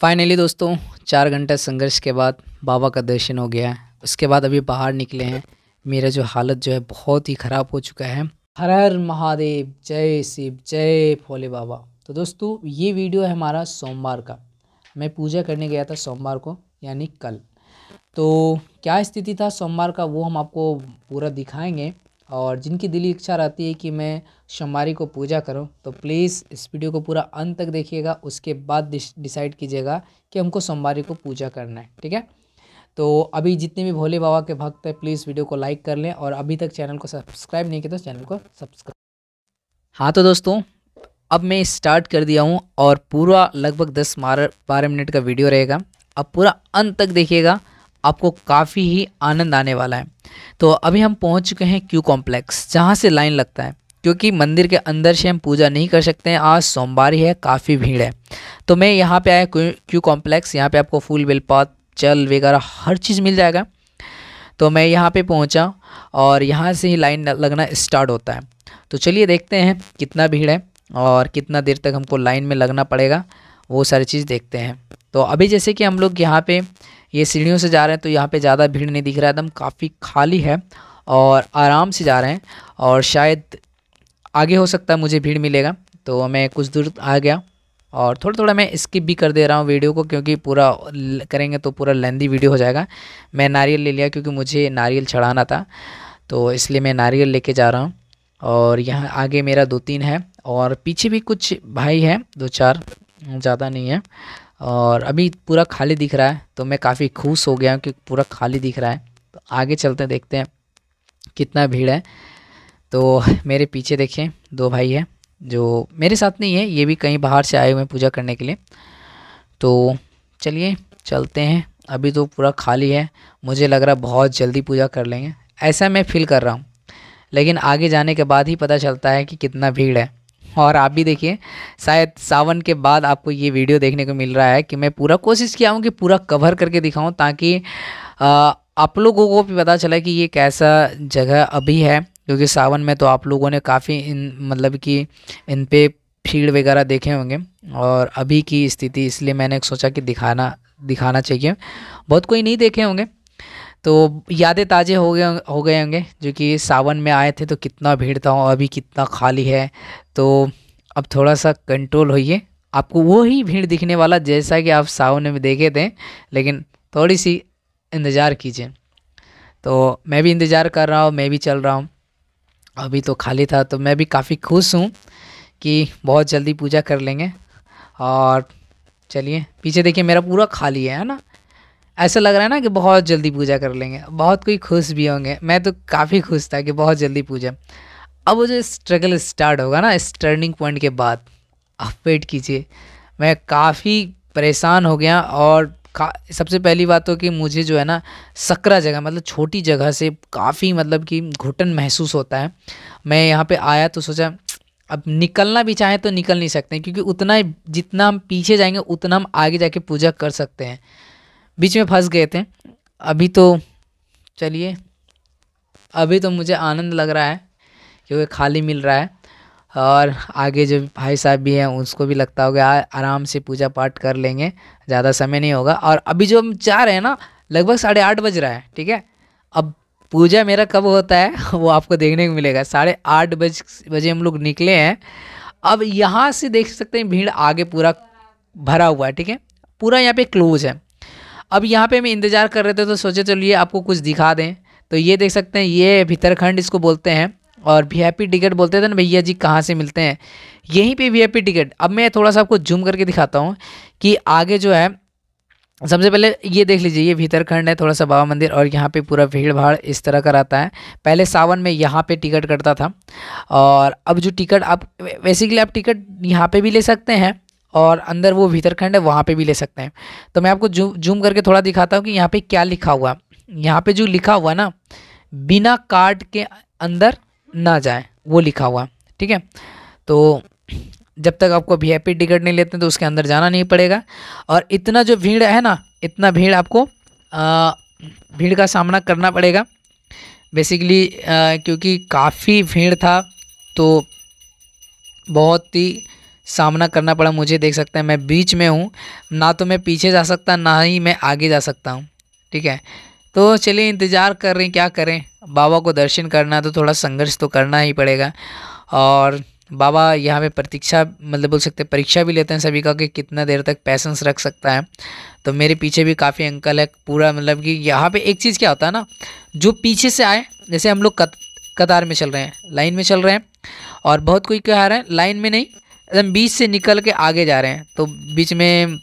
Finally दोस्तों चार घंटे संघर्ष के बाद बाबा का दर्शन हो गया है उसके बाद अभी बाहर निकले हैं मेरा जो हालत जो है बहुत ही ख़राब हो चुका है हर हर महादेव जय शिव जय भोले बाबा तो दोस्तों ये वीडियो है हमारा सोमवार का मैं पूजा करने गया था सोमवार को यानी कल तो क्या स्थिति था सोमवार का वो हम आपको पूरा दिखाएंगे और जिनकी दिली इच्छा रहती है कि मैं सोमवारी को पूजा करूं तो प्लीज़ इस वीडियो को पूरा अंत तक देखिएगा उसके बाद डिसाइड कीजिएगा कि हमको सोमवारी को पूजा करना है ठीक है तो अभी जितने भी भोले बाबा के भक्त हैं प्लीज़ वीडियो को लाइक कर लें और अभी तक चैनल को सब्सक्राइब नहीं किया तो चैनल को सब्सक्राइब हाँ तो दोस्तों अब मैं स्टार्ट कर दिया हूँ और पूरा लगभग दस बारह मिनट का वीडियो रहेगा अब पूरा अंत तक देखिएगा आपको काफ़ी ही आनंद आने वाला है तो अभी हम पहुंच चुके हैं क्यू कॉम्प्लेक्स जहाँ से लाइन लगता है क्योंकि मंदिर के अंदर से हम पूजा नहीं कर सकते हैं आज सोमवार ही है काफ़ी भीड़ है तो मैं यहाँ पे आया क्यू कॉम्प्लेक्स यहाँ पे आपको फूल बिलपात चल वगैरह हर चीज़ मिल जाएगा तो मैं यहाँ पर पहुँचा और यहाँ से ही लाइन लगना इस्टार्ट होता है तो चलिए देखते हैं कितना भीड़ है और कितना देर तक हमको लाइन में लगना पड़ेगा वो सारी चीज़ देखते हैं तो अभी जैसे कि हम लोग यहाँ पे ये सीढ़ियों से जा रहे हैं तो यहाँ पे ज़्यादा भीड़ नहीं दिख रहा है एकदम काफ़ी खाली है और आराम से जा रहे हैं और शायद आगे हो सकता है मुझे भीड़ मिलेगा तो मैं कुछ दूर आ गया और थोड़ा थोड़ा मैं स्किप भी कर दे रहा हूँ वीडियो को क्योंकि पूरा करेंगे तो पूरा लेंदी वीडियो हो जाएगा मैं नारियल ले लिया क्योंकि मुझे नारियल चढ़ाना था तो इसलिए मैं नारियल लेके जा रहा हूँ और यहाँ आगे मेरा दो तीन है और पीछे भी कुछ भाई हैं दो चार ज़्यादा नहीं है और अभी पूरा खाली दिख रहा है तो मैं काफ़ी खुश हो गया हूँ कि पूरा खाली दिख रहा है तो आगे चलते हैं देखते हैं कितना भीड़ है तो मेरे पीछे देखें दो भाई हैं जो मेरे साथ नहीं है ये भी कहीं बाहर से आए हुए हैं पूजा करने के लिए तो चलिए चलते हैं अभी तो पूरा खाली है मुझे लग रहा बहुत जल्दी पूजा कर लेंगे ऐसा मैं फील कर रहा हूँ लेकिन आगे जाने के बाद ही पता चलता है कि कितना भीड़ है और आप भी देखिए शायद सावन के बाद आपको ये वीडियो देखने को मिल रहा है कि मैं पूरा कोशिश किया हूँ कि पूरा कवर करके दिखाऊँ ताकि आप लोगों को भी पता चला कि ये कैसा जगह अभी है क्योंकि सावन में तो आप लोगों ने काफ़ी इन मतलब कि इन पे फील्ड वगैरह देखे होंगे और अभी की स्थिति इसलिए मैंने सोचा कि दिखाना दिखाना चाहिए बहुत कोई नहीं देखे होंगे तो यादें ताज़े हो गए हो गए होंगे जो कि सावन में आए थे तो कितना भीड़ था और अभी कितना खाली है तो अब थोड़ा सा कंट्रोल होइए आपको वो ही भीड़ दिखने वाला जैसा कि आप सावन में देखे थे लेकिन थोड़ी सी इंतज़ार कीजिए तो मैं भी इंतज़ार कर रहा हूँ मैं भी चल रहा हूँ अभी तो खाली था तो मैं भी काफ़ी खुश हूँ कि बहुत जल्दी पूजा कर लेंगे और चलिए पीछे देखिए मेरा पूरा खाली है है ना ऐसा लग रहा है ना कि बहुत जल्दी पूजा कर लेंगे बहुत कोई खुश भी होंगे मैं तो काफ़ी खुश था कि बहुत जल्दी पूजा अब वो जो स्ट्रगल स्टार्ट होगा ना इस टर्निंग पॉइंट के बाद आप वेट कीजिए मैं काफ़ी परेशान हो गया और सबसे पहली बात तो कि मुझे जो है ना सकरा जगह मतलब छोटी जगह से काफ़ी मतलब कि घुटन महसूस होता है मैं यहाँ पे आया तो सोचा अब निकलना भी चाहें तो निकल नहीं सकते क्योंकि उतना जितना हम पीछे जाएंगे उतना हम आगे जाके पूजा कर सकते हैं बीच में फंस गए थे अभी तो चलिए अभी तो मुझे आनंद लग रहा है क्योंकि खाली मिल रहा है और आगे जो भाई साहब भी हैं उसको भी लगता होगा आराम से पूजा पाठ कर लेंगे ज़्यादा समय नहीं होगा और अभी जो हम जा रहे हैं ना लगभग साढ़े आठ बज रहा है ठीक है अब पूजा मेरा कब होता है वो आपको देखने को मिलेगा साढ़े आठ बज बजे हम लोग निकले हैं अब यहाँ से देख सकते हैं भीड़ आगे पूरा भरा हुआ है ठीक है पूरा यहाँ पे क्लोज है अब यहाँ पे हम इंतज़ार कर रहे थे तो सोचे चलिए आपको कुछ दिखा दें तो ये देख सकते हैं ये भितरखंड इसको बोलते हैं और वी टिकट बोलते थे ना भैया जी कहाँ से मिलते हैं यहीं पे वी टिकट अब मैं थोड़ा सा आपको जूम करके दिखाता हूँ कि आगे जो है सबसे पहले ये देख लीजिए ये भीतरखंड है थोड़ा सा बाबा मंदिर और यहाँ पे पूरा भीड़ भाड़ इस तरह का रहता है पहले सावन में यहाँ पे टिकट कटता था और अब जो टिकट आप बेसिकली आप टिकट यहाँ पे भी ले सकते हैं और अंदर वो भीतरखंड है वहाँ पे भी ले सकते हैं तो मैं आपको जू जूम करके थोड़ा दिखाता हूँ कि यहाँ पे क्या लिखा हुआ यहाँ पे जो लिखा हुआ ना बिना कार्ड के अंदर ना जाए वो लिखा हुआ ठीक है तो जब तक आपको वी टिकट नहीं लेते तो उसके अंदर जाना नहीं पड़ेगा और इतना जो भीड़ है ना इतना भीड़ आपको भीड़ का सामना करना पड़ेगा बेसिकली क्योंकि काफ़ी भीड़ था तो बहुत ही सामना करना पड़ा मुझे देख सकते हैं मैं बीच में हूँ ना तो मैं पीछे जा सकता ना ही मैं आगे जा सकता हूँ ठीक है तो चलिए इंतज़ार कर रहे हैं क्या करें बाबा को दर्शन करना तो थोड़ा संघर्ष तो करना ही पड़ेगा और बाबा यहाँ पे प्रतीक्षा मतलब बोल सकते हैं परीक्षा भी लेते हैं सभी का कि कितना देर तक पैसेंस रख सकता है तो मेरे पीछे भी काफ़ी अंकल है पूरा मतलब कि यहाँ पे एक चीज़ क्या होता है ना जो पीछे से आए जैसे हम लोग कत, कतार में चल रहे हैं लाइन में चल रहे हैं और बहुत कोई कह आ हैं लाइन में नहीं एकदम बीच से निकल के आगे जा रहे हैं तो बीच में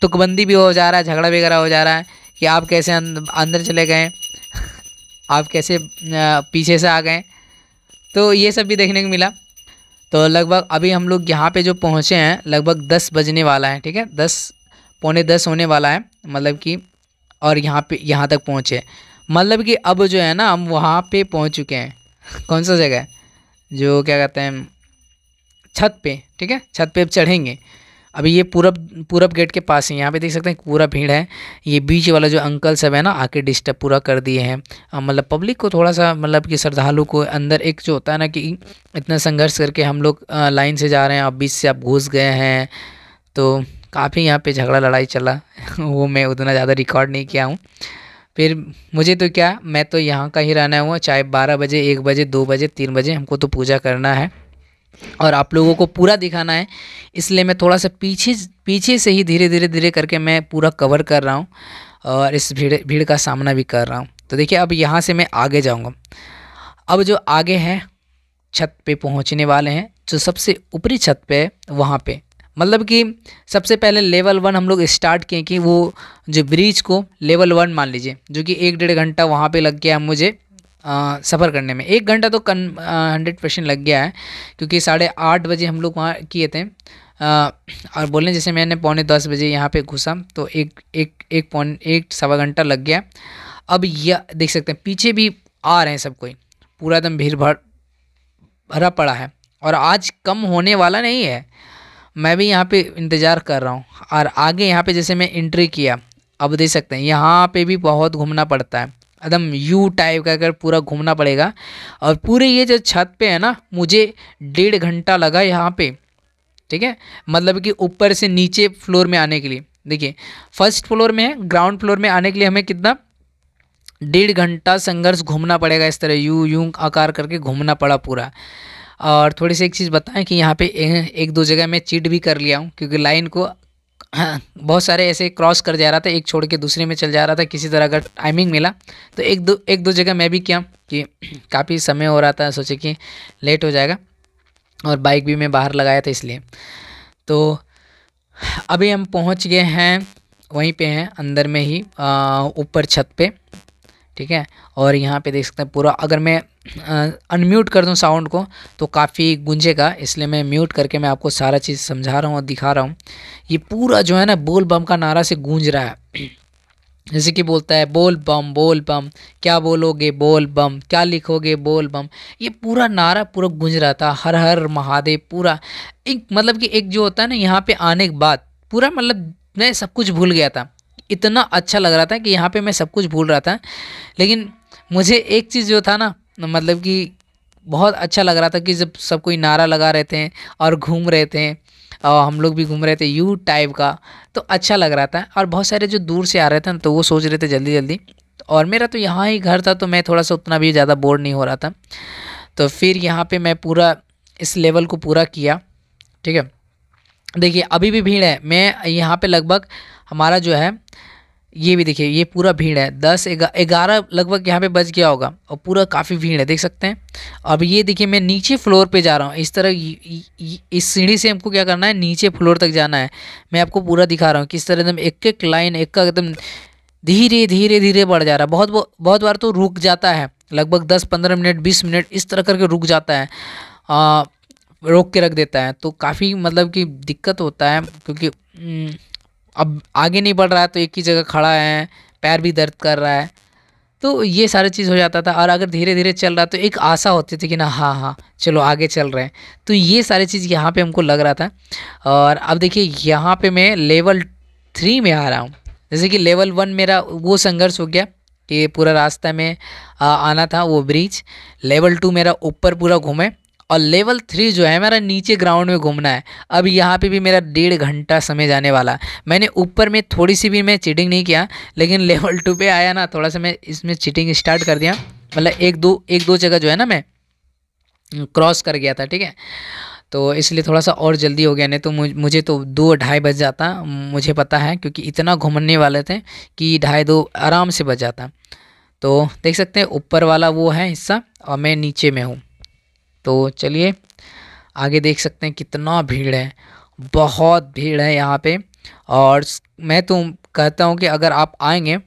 तुकबंदी भी हो जा रहा है झगड़ा वगैरह हो जा रहा है कि आप कैसे अं-, अंदर चले गए आप कैसे पीछे से आ गए तो ये सब भी देखने को मिला तो लगभग अभी हम लोग यहाँ पे जो पहुँचे हैं लगभग दस बजने वाला है ठीक है दस पौने दस होने वाला है मतलब कि और यहाँ पे यहाँ तक पहुँचे मतलब कि अब जो है ना हम वहाँ पे पहुँच चुके हैं कौन सा जगह है जो क्या कहते हैं छत पे ठीक है छत पे अब चढ़ेंगे अभी ये पूरब पूरब गेट के पास है यहाँ पे देख सकते हैं पूरा भीड़ है ये बीच वाला जो अंकल सब है ना आके डिस्टर्ब पूरा कर दिए हैं मतलब पब्लिक को थोड़ा सा मतलब कि श्रद्धालु को अंदर एक जो होता है ना कि इतना संघर्ष करके हम लोग लाइन से जा रहे हैं और बीच से आप घुस गए हैं तो काफ़ी यहाँ पे झगड़ा लड़ाई चला वो मैं उतना ज़्यादा रिकॉर्ड नहीं किया हूँ फिर मुझे तो क्या मैं तो यहाँ का ही रहना हुआ चाहे बारह बजे एक बजे दो बजे तीन बजे हमको तो पूजा करना है और आप लोगों को पूरा दिखाना है इसलिए मैं थोड़ा सा पीछे पीछे से ही धीरे धीरे धीरे करके मैं पूरा कवर कर रहा हूँ और इस भीड़ भीड़ का सामना भी कर रहा हूँ तो देखिए अब यहाँ से मैं आगे जाऊँगा अब जो आगे है छत पे पहुँचने वाले हैं जो सबसे ऊपरी छत पे है वहाँ पे मतलब कि सबसे पहले लेवल वन हम लोग स्टार्ट किए कि वो जो ब्रिज को लेवल वन मान लीजिए जो कि एक डेढ़ घंटा वहाँ पे लग गया मुझे सफ़र करने में एक घंटा तो कन हंड्रेड परसेंट लग गया है क्योंकि साढ़े आठ बजे हम लोग वहाँ किए थे आ, और बोलें जैसे मैंने पौने दस बजे यहाँ पे घुसा तो एक एक एक पौने एक सवा घंटा लग गया अब यह देख सकते हैं पीछे भी आ रहे हैं सब कोई पूरा एकदम भीड़ भर भरा पड़ा है और आज कम होने वाला नहीं है मैं भी यहाँ पे इंतज़ार कर रहा हूँ और आगे यहाँ पे जैसे मैं इंट्री किया अब देख सकते हैं यहाँ पे भी बहुत घूमना पड़ता है एकदम यू टाइप का कर पूरा घूमना पड़ेगा और पूरे ये जो छत पे है ना मुझे डेढ़ घंटा लगा यहाँ पे ठीक है मतलब कि ऊपर से नीचे फ्लोर में आने के लिए देखिए फर्स्ट फ्लोर में है ग्राउंड फ्लोर में आने के लिए हमें कितना डेढ़ घंटा संघर्ष घूमना पड़ेगा इस तरह यू यू आकार करके घूमना पड़ा पूरा और थोड़ी सी एक चीज़ बताएं कि यहाँ पे एक दो जगह मैं चीट भी कर लिया हूँ क्योंकि लाइन को बहुत सारे ऐसे क्रॉस कर जा रहा था एक छोड़ के दूसरे में चल जा रहा था किसी तरह अगर टाइमिंग मिला तो एक दो एक दो जगह मैं भी किया कि काफ़ी समय हो रहा था सोचे कि लेट हो जाएगा और बाइक भी मैं बाहर लगाया था इसलिए तो अभी हम पहुंच गए हैं वहीं पे हैं अंदर में ही ऊपर छत पे ठीक है और यहाँ पे देख सकते हैं पूरा अगर मैं अनम्यूट कर दूँ साउंड को तो काफ़ी गूंजेगा इसलिए मैं म्यूट करके मैं आपको सारा चीज़ समझा रहा हूँ और दिखा रहा हूँ ये पूरा जो है ना बोल बम का नारा से गूंज रहा है जैसे कि बोलता है बोल बम बोल बम क्या बोलोगे बोल बम क्या लिखोगे बोल बम ये पूरा नारा पूरा गूंज रहा था हर हर महादेव पूरा एक मतलब कि एक जो होता है ना यहाँ पे आने के बाद पूरा मतलब मैं सब कुछ भूल गया था इतना अच्छा लग रहा था कि यहाँ पे मैं सब कुछ भूल रहा था लेकिन मुझे एक चीज़ जो था ना मतलब कि बहुत अच्छा लग रहा था कि जब सब कोई नारा लगा रहते हैं और घूम रहे थे और हम लोग भी घूम रहे थे यू टाइप का तो अच्छा लग रहा था और बहुत सारे जो दूर से आ रहे थे ना तो वो सोच रहे थे जल्दी जल्दी और मेरा तो यहाँ ही घर था तो मैं थोड़ा सा उतना भी ज़्यादा बोर नहीं हो रहा था तो फिर यहाँ पे मैं पूरा इस लेवल को पूरा किया ठीक है देखिए अभी भी भीड़ है मैं यहाँ पे लगभग हमारा जो है ये भी देखिए ये पूरा भीड़ है दस ग्यारह लगभग यहाँ पे बच गया होगा और पूरा काफ़ी भीड़ है देख सकते हैं अब ये देखिए मैं नीचे फ्लोर पे जा रहा हूँ इस तरह इस सीढ़ी से हमको क्या करना है नीचे फ्लोर तक जाना है मैं आपको पूरा दिखा रहा हूँ किस तरह एकदम एक एक लाइन एक का एकदम धीरे धीरे धीरे बढ़ जा रहा है बहुत बहुत बार तो रुक जाता है लगभग दस पंद्रह मिनट बीस मिनट इस तरह करके रुक जाता है आ, रोक के रख देता है तो काफ़ी मतलब कि दिक्कत होता है क्योंकि हम्म, अब आगे नहीं बढ़ रहा है तो एक ही जगह खड़ा है पैर भी दर्द कर रहा है तो ये सारी चीज़ हो जाता था और अगर धीरे धीरे चल रहा तो एक आशा होती थी कि ना हाँ हाँ चलो आगे चल रहे हैं तो ये सारी चीज़ यहाँ पे हमको लग रहा था और अब देखिए यहाँ पे मैं लेवल थ्री में आ रहा हूँ जैसे कि लेवल वन मेरा वो संघर्ष हो गया कि पूरा रास्ता में आना था वो ब्रिज लेवल टू मेरा ऊपर पूरा घूमे और लेवल थ्री जो है मेरा नीचे ग्राउंड में घूमना है अब यहाँ पे भी मेरा डेढ़ घंटा समय जाने वाला मैंने ऊपर में थोड़ी सी भी मैं चीटिंग नहीं किया लेकिन लेवल टू पे आया ना थोड़ा सा मैं इसमें चीटिंग स्टार्ट कर दिया मतलब एक दो एक दो जगह जो है ना मैं क्रॉस कर गया था ठीक है तो इसलिए थोड़ा सा और जल्दी हो गया नहीं तो मुझे तो दो ढाई बज जाता मुझे पता है क्योंकि इतना घूमने वाले थे कि ढाई दो आराम से बज जाता तो देख सकते हैं ऊपर वाला वो है हिस्सा और मैं नीचे में हूँ तो चलिए आगे देख सकते हैं कितना भीड़ है बहुत भीड़ है यहाँ पे और मैं तो कहता हूँ कि अगर आप आएंगे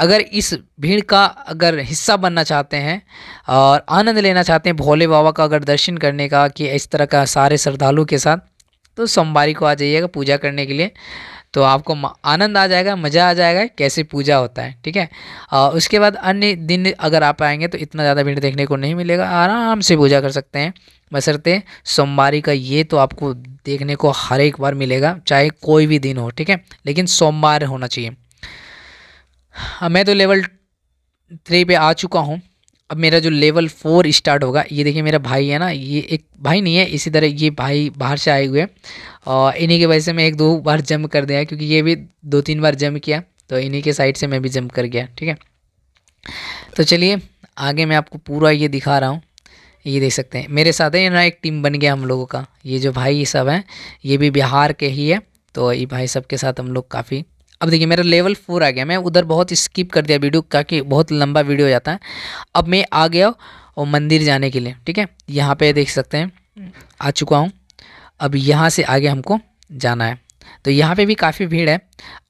अगर इस भीड़ का अगर हिस्सा बनना चाहते हैं और आनंद लेना चाहते हैं भोले बाबा का अगर दर्शन करने का कि इस तरह का सारे श्रद्धालु के साथ तो सोमवारी को आ जाइएगा पूजा करने के लिए तो आपको आनंद आ जाएगा मज़ा आ जाएगा कैसे पूजा होता है ठीक है और उसके बाद अन्य दिन अगर आप आएंगे तो इतना ज़्यादा भीड़ देखने को नहीं मिलेगा आराम से पूजा कर सकते हैं बसरते सोमवार का ये तो आपको देखने को हर एक बार मिलेगा चाहे कोई भी दिन हो ठीक है लेकिन सोमवार होना चाहिए मैं तो लेवल थ्री पे आ चुका हूँ अब मेरा जो लेवल फोर स्टार्ट होगा ये देखिए मेरा भाई है ना ये एक भाई नहीं है इसी तरह ये भाई बाहर से आए हुए और इन्हीं की वजह से मैं एक दो बार जंप कर दिया क्योंकि ये भी दो तीन बार जंप किया तो इन्हीं के साइड से मैं भी जंप कर गया ठीक है तो चलिए आगे मैं आपको पूरा ये दिखा रहा हूँ ये देख सकते हैं मेरे साथ है ना एक टीम बन गया हम लोगों का ये जो भाई सब हैं ये भी बिहार के ही है तो ये भाई सब के साथ हम लोग काफ़ी अब देखिए मेरा लेवल फोर आ गया मैं उधर बहुत स्किप कर दिया वीडियो का कि बहुत लंबा वीडियो हो जाता है अब मैं आ गया और मंदिर जाने के लिए ठीक है यहाँ पे देख सकते हैं हम्म। आ चुका हूँ अब यहाँ से आगे हमको जाना है तो यहाँ पे भी काफ़ी भीड़ है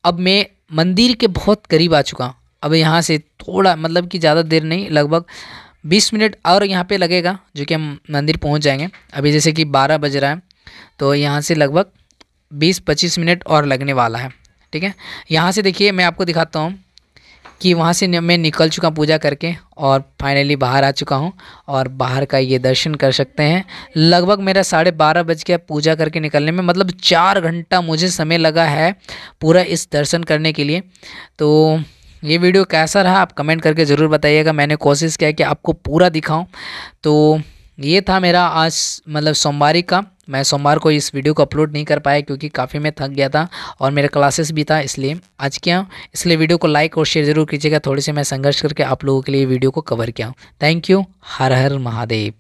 अब मैं मंदिर के बहुत करीब आ चुका हूँ अब यहाँ से थोड़ा मतलब कि ज़्यादा देर नहीं लगभग बीस मिनट और यहाँ पर लगेगा जो कि हम मंदिर पहुँच जाएंगे अभी जैसे कि बारह बज रहा है तो यहाँ से लगभग बीस पच्चीस मिनट और लगने वाला है ठीक है यहाँ से देखिए मैं आपको दिखाता हूँ कि वहाँ से मैं निकल चुका पूजा करके और फाइनली बाहर आ चुका हूँ और बाहर का ये दर्शन कर सकते हैं लगभग मेरा साढ़े बारह बज गया पूजा करके निकलने में मतलब चार घंटा मुझे समय लगा है पूरा इस दर्शन करने के लिए तो ये वीडियो कैसा रहा आप कमेंट करके ज़रूर बताइएगा मैंने कोशिश किया कि आपको पूरा दिखाऊँ तो ये था मेरा आज मतलब सोमवार का मैं सोमवार को इस वीडियो को अपलोड नहीं कर पाया क्योंकि काफ़ी मैं थक गया था और मेरा क्लासेस भी था इसलिए आज क्या इसलिए वीडियो को लाइक और शेयर ज़रूर कीजिएगा थोड़ी सी मैं संघर्ष करके आप लोगों के लिए वीडियो को कवर किया थैंक यू हर हर महादेव